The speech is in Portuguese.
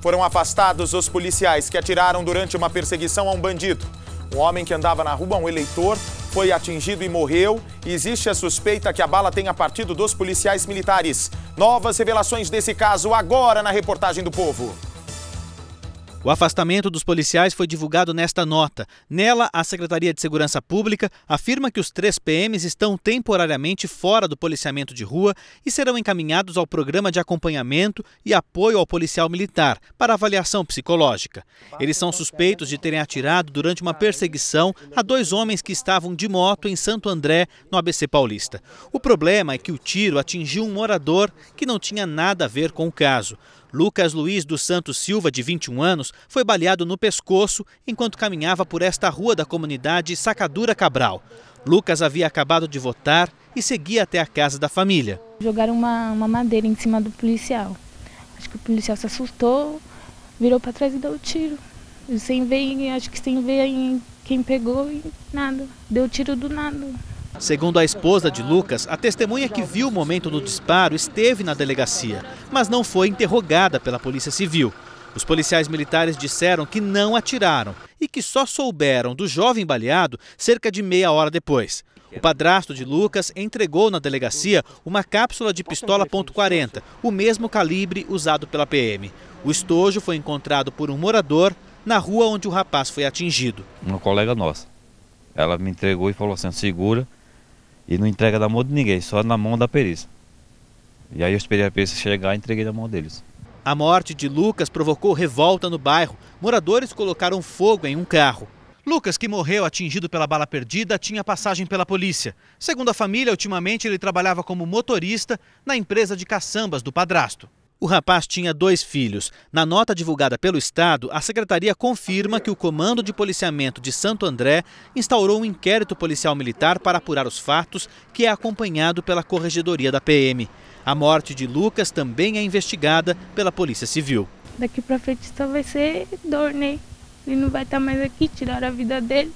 Foram afastados os policiais que atiraram durante uma perseguição a um bandido. Um homem que andava na rua, um eleitor, foi atingido e morreu. Existe a suspeita que a bala tenha partido dos policiais militares. Novas revelações desse caso agora na reportagem do Povo. O afastamento dos policiais foi divulgado nesta nota. Nela, a Secretaria de Segurança Pública afirma que os três PMs estão temporariamente fora do policiamento de rua e serão encaminhados ao programa de acompanhamento e apoio ao policial militar para avaliação psicológica. Eles são suspeitos de terem atirado durante uma perseguição a dois homens que estavam de moto em Santo André, no ABC Paulista. O problema é que o tiro atingiu um morador que não tinha nada a ver com o caso. Lucas Luiz dos Santos Silva, de 21 anos, foi baleado no pescoço enquanto caminhava por esta rua da comunidade Sacadura Cabral. Lucas havia acabado de votar e seguia até a casa da família. Jogaram uma, uma madeira em cima do policial. Acho que o policial se assustou, virou para trás e deu o um tiro. Sem ver, acho que sem ver quem pegou e nada. Deu tiro do nada. Segundo a esposa de Lucas, a testemunha que viu o momento do disparo esteve na delegacia, mas não foi interrogada pela Polícia Civil. Os policiais militares disseram que não atiraram e que só souberam do jovem baleado cerca de meia hora depois. O padrasto de Lucas entregou na delegacia uma cápsula de pistola .40, o mesmo calibre usado pela PM. O estojo foi encontrado por um morador na rua onde o rapaz foi atingido. Uma colega nossa. Ela me entregou e falou assim: segura, e não entrega na mão de ninguém, só na mão da perícia. E aí eu esperei a perícia chegar e entreguei na mão deles. A morte de Lucas provocou revolta no bairro. Moradores colocaram fogo em um carro. Lucas, que morreu atingido pela bala perdida, tinha passagem pela polícia. Segundo a família, ultimamente ele trabalhava como motorista na empresa de caçambas do padrasto. O rapaz tinha dois filhos. Na nota divulgada pelo Estado, a secretaria confirma que o Comando de Policiamento de Santo André instaurou um inquérito policial militar para apurar os fatos, que é acompanhado pela Corregedoria da PM. A morte de Lucas também é investigada pela Polícia Civil. Daqui para frente só vai ser dor, né? Ele não vai estar tá mais aqui, tiraram a vida dele.